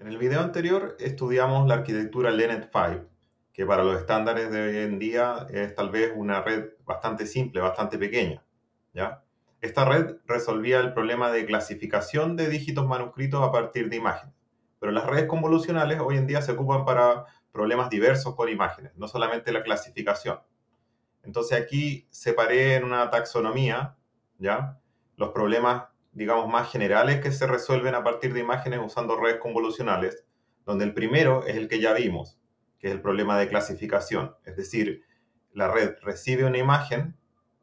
En el video anterior estudiamos la arquitectura Lenet 5, que para los estándares de hoy en día es tal vez una red bastante simple, bastante pequeña. ¿ya? Esta red resolvía el problema de clasificación de dígitos manuscritos a partir de imágenes, pero las redes convolucionales hoy en día se ocupan para problemas diversos con imágenes, no solamente la clasificación. Entonces aquí separé en una taxonomía, ¿ya? Los problemas digamos, más generales que se resuelven a partir de imágenes usando redes convolucionales, donde el primero es el que ya vimos, que es el problema de clasificación. Es decir, la red recibe una imagen,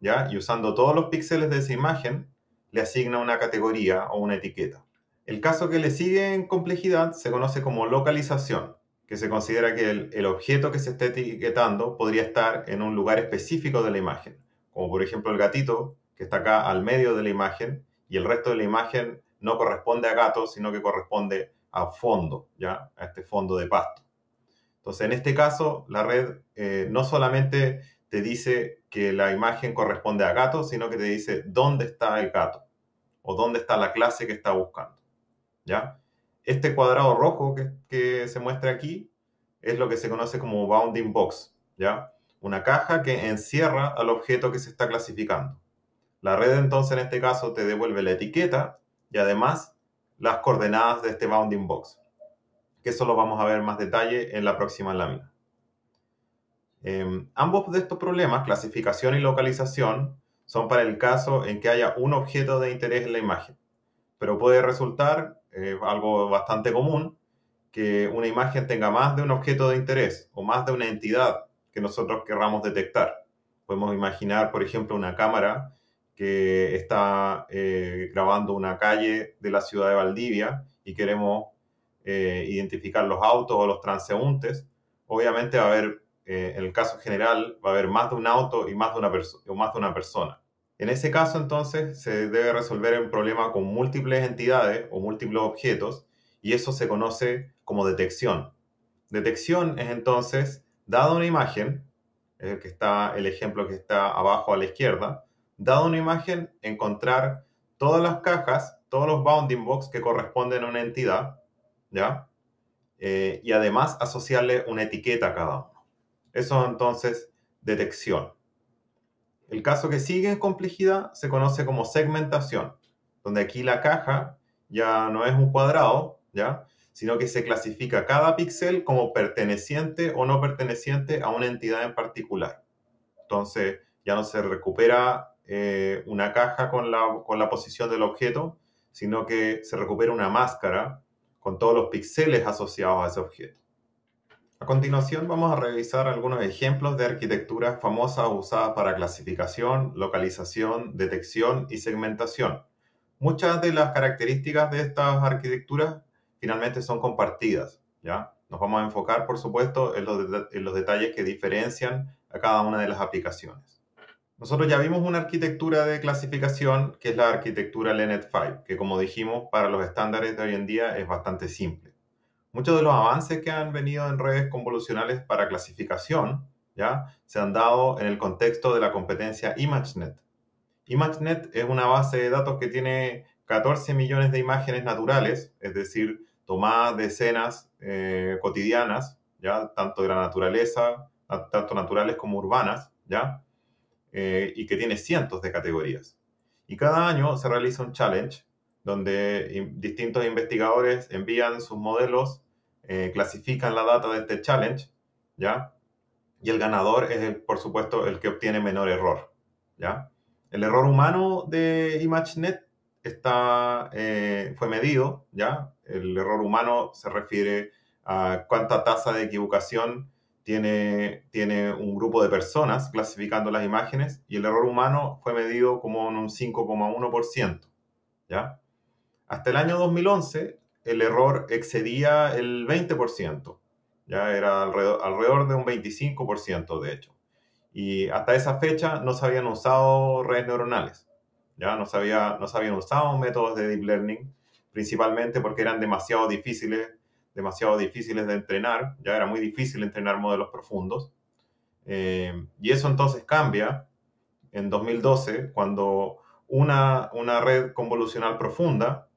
¿ya? Y usando todos los píxeles de esa imagen, le asigna una categoría o una etiqueta. El caso que le sigue en complejidad se conoce como localización, que se considera que el, el objeto que se está etiquetando podría estar en un lugar específico de la imagen, como por ejemplo el gatito, que está acá al medio de la imagen, y el resto de la imagen no corresponde a gato, sino que corresponde a fondo, ¿ya? A este fondo de pasto. Entonces, en este caso, la red eh, no solamente te dice que la imagen corresponde a gato, sino que te dice dónde está el gato o dónde está la clase que está buscando, ¿ya? Este cuadrado rojo que, que se muestra aquí es lo que se conoce como bounding box, ¿ya? Una caja que encierra al objeto que se está clasificando. La red entonces en este caso te devuelve la etiqueta y además las coordenadas de este bounding box, que eso lo vamos a ver más detalle en la próxima lámina. Em, ambos de estos problemas, clasificación y localización, son para el caso en que haya un objeto de interés en la imagen, pero puede resultar eh, algo bastante común que una imagen tenga más de un objeto de interés o más de una entidad que nosotros querramos detectar. Podemos imaginar, por ejemplo, una cámara está eh, grabando una calle de la ciudad de Valdivia y queremos eh, identificar los autos o los transeúntes, obviamente va a haber, eh, en el caso general, va a haber más de un auto y más de, una o más de una persona. En ese caso, entonces, se debe resolver un problema con múltiples entidades o múltiples objetos y eso se conoce como detección. Detección es entonces, dada una imagen, el que está el ejemplo que está abajo a la izquierda, dado una imagen, encontrar todas las cajas, todos los bounding box que corresponden a una entidad, ¿ya? Eh, y además asociarle una etiqueta a cada uno. Eso entonces, detección. El caso que sigue en complejidad se conoce como segmentación, donde aquí la caja ya no es un cuadrado, ¿ya? sino que se clasifica cada píxel como perteneciente o no perteneciente a una entidad en particular. Entonces, ya no se recupera eh, una caja con la, con la posición del objeto, sino que se recupera una máscara con todos los píxeles asociados a ese objeto. A continuación vamos a revisar algunos ejemplos de arquitecturas famosas usadas para clasificación, localización, detección y segmentación. Muchas de las características de estas arquitecturas finalmente son compartidas, ¿ya? Nos vamos a enfocar, por supuesto, en los detalles que diferencian a cada una de las aplicaciones. Nosotros ya vimos una arquitectura de clasificación que es la arquitectura LENET 5, que como dijimos, para los estándares de hoy en día es bastante simple. Muchos de los avances que han venido en redes convolucionales para clasificación ¿ya? se han dado en el contexto de la competencia ImageNet. ImageNet es una base de datos que tiene 14 millones de imágenes naturales, es decir, tomadas de escenas eh, cotidianas, ¿ya? tanto de la naturaleza, tanto naturales como urbanas, ¿ya? Eh, y que tiene cientos de categorías. Y cada año se realiza un challenge donde distintos investigadores envían sus modelos, eh, clasifican la data de este challenge, ¿ya? Y el ganador es, por supuesto, el que obtiene menor error, ¿ya? El error humano de ImageNet está, eh, fue medido, ¿ya? El error humano se refiere a cuánta tasa de equivocación tiene, tiene un grupo de personas clasificando las imágenes y el error humano fue medido como en un 5,1%. ¿ya? Hasta el año 2011 el error excedía el 20%, ya era alrededor, de un 25% de hecho. Y hasta esa fecha no se habían usado redes neuronales, ya no no se habían usado métodos de deep learning, principalmente porque eran demasiado difíciles demasiado difíciles de entrenar, ya era muy difícil entrenar modelos profundos. Eh, y eso entonces cambia en 2012 cuando una, una red convolucional profunda,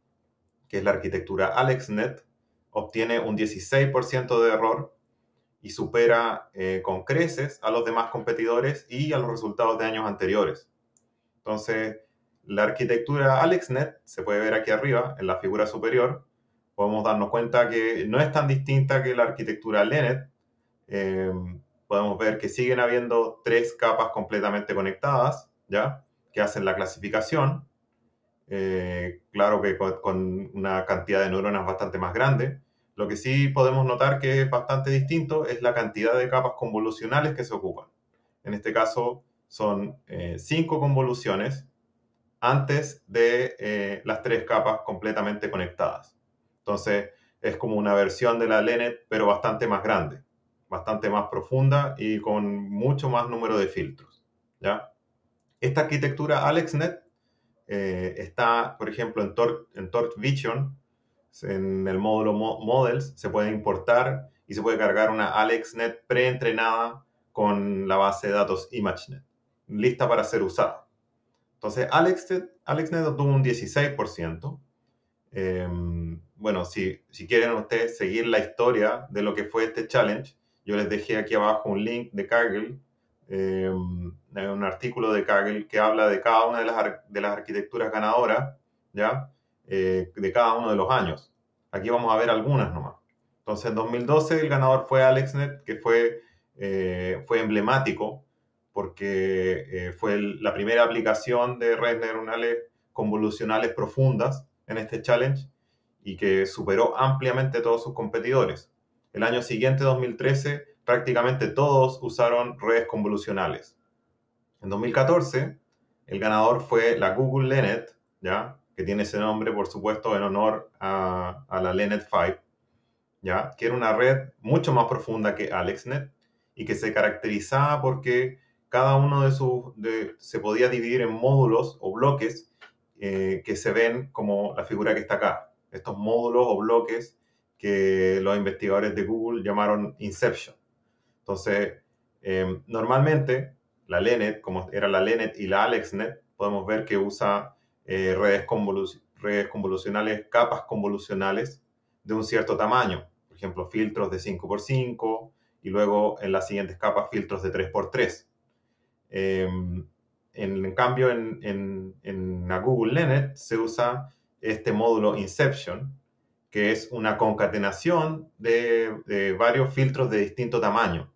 que es la arquitectura AlexNet, obtiene un 16% de error y supera eh, con creces a los demás competidores y a los resultados de años anteriores. Entonces, la arquitectura AlexNet se puede ver aquí arriba en la figura superior, podemos darnos cuenta que no es tan distinta que la arquitectura Lenet. Eh, podemos ver que siguen habiendo tres capas completamente conectadas, ¿ya? Que hacen la clasificación. Eh, claro que con, una cantidad de neuronas bastante más grande. Lo que sí podemos notar que es bastante distinto es la cantidad de capas convolucionales que se ocupan. En este caso son eh, cinco convoluciones antes de las tres capas completamente conectadas. Entonces es como una versión de la LENET, pero bastante más grande, bastante más profunda y con mucho más número de filtros. ¿ya? Esta arquitectura AlexNet eh, está, por ejemplo, en Torque, en Vision, en el módulo Models, se puede importar y se puede cargar una AlexNet preentrenada con la base de datos ImageNet, lista para ser usada. Entonces, AlexNet, AlexNet obtuvo un 16%, Em, bueno, si, si quieren ustedes seguir la historia de lo que fue este challenge, yo les dejé aquí abajo un link de Kaggle, em, un artículo de Kaggle que habla de cada una de las, de las arquitecturas ganadoras, ¿ya? Eh, de cada uno de los años. Aquí vamos a ver algunas nomás. Entonces, en 2012 el ganador fue AlexNet, que fue, eh, fue emblemático porque eh, fue la primera aplicación de redes neuronales convolucionales profundas en este challenge y que superó ampliamente a todos sus competidores. El año siguiente, 2013, prácticamente todos usaron redes convolucionales. En 2014, el ganador fue la Google Lenet, ¿ya? que tiene ese nombre, por supuesto, en honor a, la Lenet 5, ¿ya? que era una red mucho más profunda que AlexNet y que se caracterizaba porque cada uno de sus de, se podía dividir en módulos o bloques eh, que se ven como la figura que está acá, estos módulos o bloques que los investigadores de Google llamaron Inception. Entonces, em, normalmente la LENET, como era la LENET y la AlexNet, podemos ver que usa eh, redes, convolucionales, capas convolucionales de un cierto tamaño, por ejemplo, filtros de 5x5 y luego en las siguientes capas filtros de 3x3. Em, en, cambio, en la Google LENET se usa este módulo Inception, que es una concatenación de, varios filtros de distinto tamaño.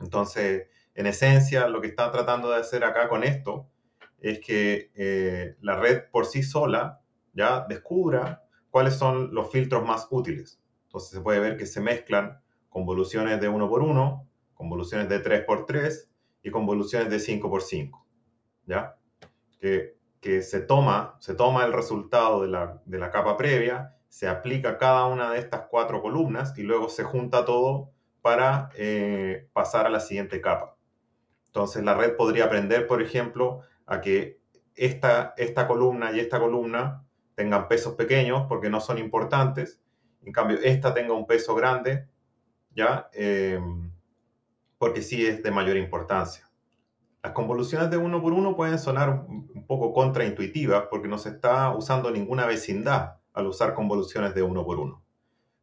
Entonces, en esencia, lo que está tratando de hacer acá con esto es que eh, la red por sí sola ya descubra cuáles son los filtros más útiles. Entonces se puede ver que se mezclan convoluciones de 1 por 1, convoluciones de 3 por 3 y convoluciones de 5 por 5. ¿Ya? Que se toma, se toma el resultado de la, capa previa, se aplica cada una de estas cuatro columnas y luego se junta todo para eh, pasar a la siguiente capa. Entonces la red podría aprender, por ejemplo, a que esta, esta columna y esta columna tengan pesos pequeños porque no son importantes. En cambio, esta tenga un peso grande, ¿ya? Eh, porque sí es de mayor importancia. Las convoluciones de uno por uno pueden sonar un poco contraintuitivas porque no se está usando ninguna vecindad al usar convoluciones de uno por uno.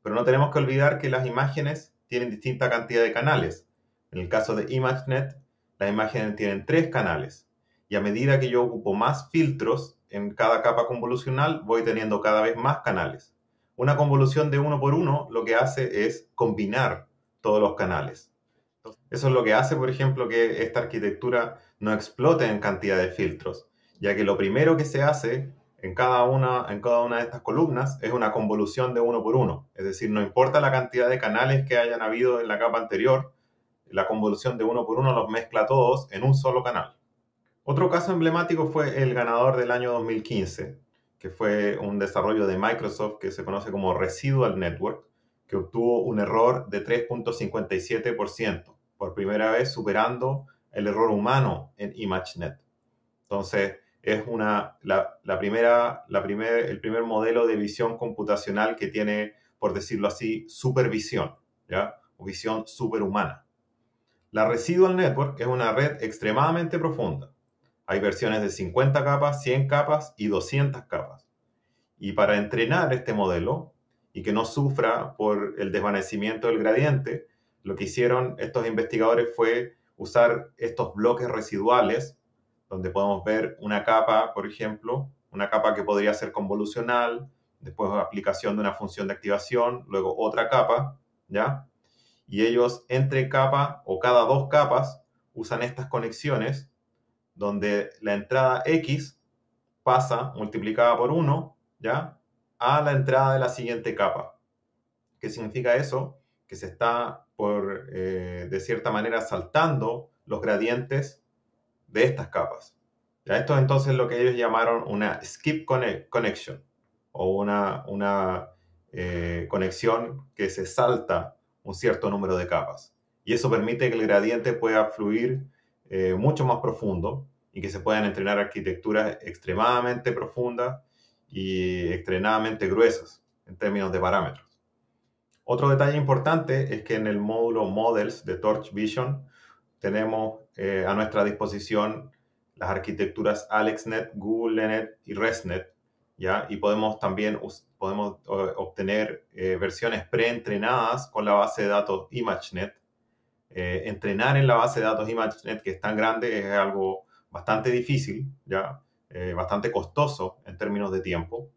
Pero no tenemos que olvidar que las imágenes tienen distinta cantidad de canales. En el caso de ImageNet, las imágenes tienen tres canales. Y a medida que yo ocupo más filtros en cada capa convolucional, voy teniendo cada vez más canales. Una convolución de uno por uno lo que hace es combinar todos los canales. Eso es lo que hace, por ejemplo, que esta arquitectura no explote en cantidad de filtros, ya que lo primero que se hace en cada una, en cada una de estas columnas es una convolución de uno por uno. Es decir, no importa la cantidad de canales que hayan habido en la capa anterior, la convolución de uno por uno los mezcla todos en un solo canal. Otro caso emblemático fue el ganador del año 2015, que fue un desarrollo de Microsoft que se conoce como Residual Network, obtuvo un error de 3.57%, por primera vez superando el error humano en ImageNet. Entonces, es una, la, primera, la el primer modelo de visión computacional que tiene, por decirlo así, supervisión, ¿ya? O visión superhumana. La Residual Network es una red extremadamente profunda. Hay versiones de 50 capas, 100 capas y 200 capas. Y para entrenar este modelo, y que no sufra por el desvanecimiento del gradiente, lo que hicieron estos investigadores fue usar estos bloques residuales, donde podemos ver una capa, por ejemplo, una capa que podría ser convolucional, después aplicación de una función de activación, luego otra capa, ¿ya? Y ellos entre capa o cada dos capas usan estas conexiones donde la entrada X pasa multiplicada por 1, ¿ya? a la entrada de la siguiente capa. ¿Qué significa eso? Que se está, por, eh, de cierta manera, saltando los gradientes de estas capas. Ya, esto es entonces lo que ellos llamaron una skip connection o una, una eh, conexión que se salta un cierto número de capas. Y eso permite que el gradiente pueda fluir eh, mucho más profundo y que se puedan entrenar arquitecturas extremadamente profundas y extremadamente gruesas en términos de parámetros. Otro detalle importante es que en el módulo Models de Torch Vision tenemos eh, a nuestra disposición las arquitecturas AlexNet, GoogleNet y ResNet, ¿ya? y podemos también podemos eh, obtener eh, versiones preentrenadas con la base de datos ImageNet. Eh, entrenar en la base de datos ImageNet, que es tan grande, es algo bastante difícil, ¿ya? Eh, bastante costoso en términos de tiempo.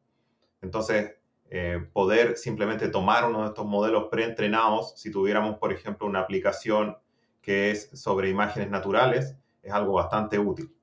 Entonces, eh, poder simplemente tomar uno de estos modelos preentrenados, si tuviéramos, por ejemplo, una aplicación que es sobre imágenes naturales, es algo bastante útil.